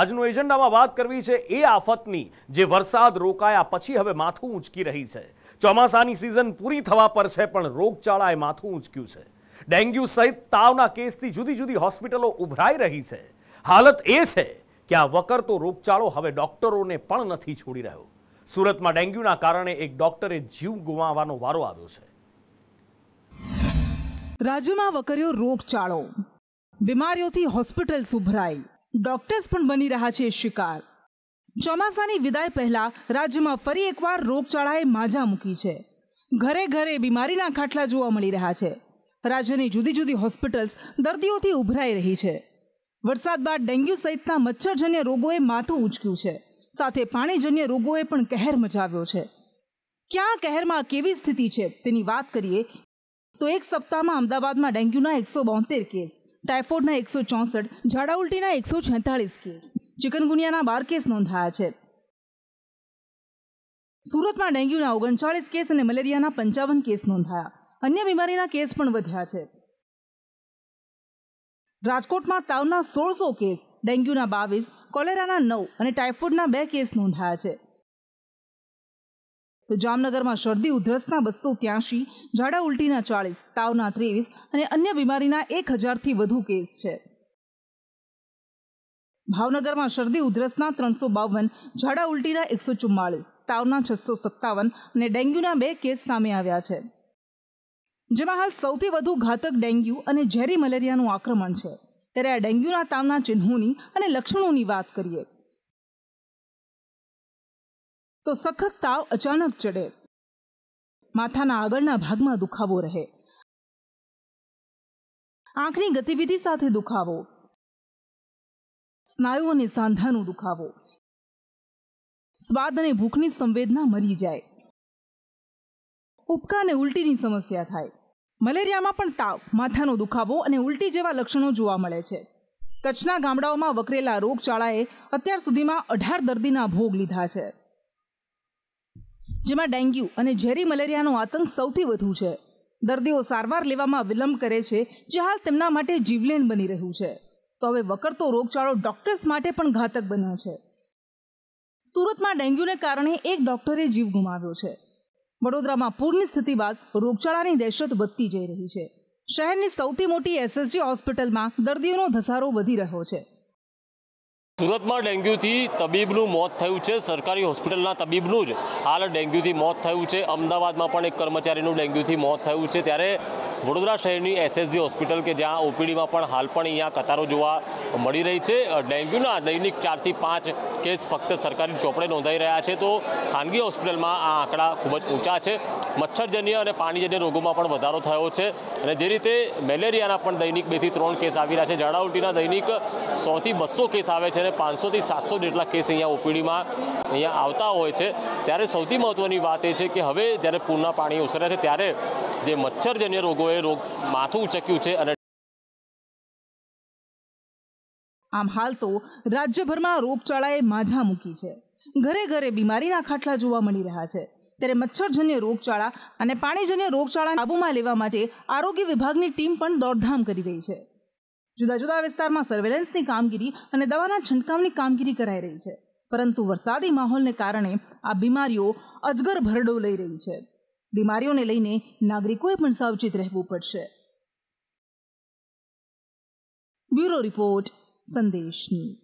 આજનો એજન્ડામાં વાત કરવી છે એ આફતની જે વરસાદ રોકાયા પછી હવે માથું ઊંચકી રહી છે ચોમાસાની સિઝન પૂરી થવા પર છે પણ રોગચાળાએ માથું ઊંચક્યું છે ડેન્ગ્યુ સહિત તાવના કેસથી જુદી જુદી હોસ્પિટલો ઉભરાઈ રહી છે હાલત એ છે કે આ વકરતો રોગચાળો હવે ડોક્ટરોને પણ નથી છોડી રહ્યો સુરતમાં ડેન્ગ્યુના કારણે એક ડોક્ટરે જીવ ગુમાવવાનો વારો આવ્યો છે રાજ્યમાં વકર્યો રોગચાળો બીમારીઓથી હોસ્પિટલ્સ ઉભરાઈ ડોક્ટર્સ પણ બની રહ્યા છે શિકાર ચોમાસાની વિદાય પહેલા રાજ્યમાં ફરી એકવાર રોગચાળાએ માજા મૂકી છે ઘરે ઘરે બીમારીના ખાટલા જોવા મળી રહ્યા છે રાજ્યની જુદી જુદી હોસ્પિટલ્સ દર્દીઓથી ઉભરાઈ રહી છે વરસાદ બાદ ડેન્ગ્યુ સહિતના મચ્છરજન્ય રોગોએ માથું ઉચક્યું છે સાથે પાણીજન્ય રોગોએ પણ કહેર મચાવ્યો છે ક્યાં કહેરમાં કેવી સ્થિતિ છે તેની વાત કરીએ તો એક સપ્તાહમાં અમદાવાદમાં ડેન્ગ્યુના એકસો બોતેર કેસ ટાઇફોઇડના એકસો ચોસઠ ઝાડા ઉલટીના એકસો છેતાળીસ કેસ ચિકનગુનિયાના બાર કેસ નોંધાયા છે સુરતમાં ડેન્ગ્યુના ઓગણચાળીસ કેસ અને મલેરિયાના પંચાવન કેસ નોંધાયા અન્ય બીમારીના કેસ પણ વધ્યા છે રાજકોટમાં તાવના સોળસો કેસ ડેન્ગ્યુના બાવીસ કોલેરાના નવ અને ટાઇફોઇડના બે કેસ નોંધાયા છે તો જામનગરમાં શરદી ઉધરસના બસો ત્યાંશી ઝાડા ઉલટીના ચાળીસ તાવના ત્રેવીસ અને અન્ય બીમારીના એક હજારથી વધુ કેસ છે ભાવનગરમાં શરદી ઉધરસના ત્રણસો બાવન ઝાડા ઉલટીના એકસો ચુમ્માળીસ તાવના છસો સત્તાવન અને ડેન્ગ્યુના બે કેસ સામે આવ્યા છે જેમાં હાલ સૌથી વધુ ઘાતક ડેન્ગ્યુ અને ઝેરી મલેરિયાનું આક્રમણ છે ત્યારે આ ડેન્ગ્યુના તાવના ચિહ્નોની અને લક્ષણોની વાત કરીએ તો સખત તાવ અચાનક ચડે માથાના આગળના ભાગમાં દુખાવો રહે આંખની ગતિવિધિ સાથે દુખાવો સ્નાયુ અને સાંધાનો દુખાવો સ્વાદ અને ભૂખની સંવેદના મરી જાય ઉપકા અને ઉલટીની સમસ્યા થાય મલેરિયામાં પણ તાવ માથાનો દુખાવો અને ઉલટી જેવા લક્ષણો જોવા મળે છે કચ્છના ગામડાઓમાં વકરેલા રોગચાળાએ અત્યાર સુધીમાં અઢાર દર્દીના ભોગ લીધા છે જેમાં ડેન્ગ્યુ અને ઝેરી મલેરિયાનો આતંક સૌથી વધુ છે દર્દીઓ સારવાર લેવામાં વિલંબ કરે છે જે હાલ તેમના માટે જીવલેણ બની રહ્યું છે તો હવે વકરતો રોગચાળો ડોક્ટર્સ માટે પણ ઘાતક બન્યો છે સુરતમાં ડેન્ગ્યુને કારણે એક ડોક્ટરે જીવ ગુમાવ્યો છે વડોદરામાં પૂરની સ્થિતિ બાદ રોગચાળાની દહેશત વધતી જઈ રહી છે શહેરની સૌથી મોટી એસએસજી હોસ્પિટલમાં દર્દીઓનો ધસારો વધી રહ્યો છે સુરતમાં ડેન્ગ્યુથી તબીબનું મોત થયું છે સરકારી હોસ્પિટલના તબીબનું જ હાલ ડેન્ગ્યુથી મોત થયું છે અમદાવાદમાં પણ એક કર્મચારીનું ડેન્ગ્યુથી મોત થયું છે ત્યારે વડોદરા શહેરની એસએસજી હોસ્પિટલ કે જ્યાં ઓપીડીમાં પણ હાલ પણ અહીંયા કતારો જોવા મળી રહી છે ડેન્ગ્યુના દૈનિક ચારથી પાંચ કેસ ફક્ત સરકારી ચોપડે નોંધાઈ રહ્યા છે તો ખાનગી હોસ્પિટલમાં આ આંકડા ખૂબ જ ઊંચા છે મચ્છરજન્ય અને પાણીજન્ય રોગોમાં પણ વધારો થયો છે અને જે રીતે મેલેરિયાના પણ દૈનિક બેથી ત્રણ કેસ આવી રહ્યા છે ઝાડાઉટીના દૈનિક સોથી બસો કેસ આવે છે છે પાંચસોથી સાતસો જેટલા કેસ અહીંયા ઓપીડીમાં અહીંયા આવતા હોય છે ત્યારે સૌથી મહત્ત્વની વાત એ છે કે હવે જ્યારે પૂરના પાણી ઓસરે છે ત્યારે જે મચ્છરજન્ય રોગોએ રોગ માથું ઉચક્યું છે અને આમ હાલ તો રાજ્યભરમાં રોગચાળાએ માઝા મૂકી છે ઘરે ઘરે બીમારીના ખાટલા જોવા મળી રહ્યા છે ત્યારે મચ્છરજન્ય રોગચાળા અને પાણીજન્ય રોગચાળા કાબુમાં લેવા માટે આરોગ્ય વિભાગની ટીમ પણ દોડધામ કરી રહી છે જુદા જુદા વિસ્તારમાં સર્વેલન્સની કામગીરી અને દવાના છંટકાવની કામગીરી કરાઈ રહી છે પરંતુ વરસાદી માહોલને કારણે આ બીમારીઓ અજગર ભરડો લઈ રહી છે બીમારીઓને લઈને નાગરિકોએ પણ સાવચેત રહેવું પડશે બ્યુરો રિપોર્ટ સંદેશ ન્યૂઝ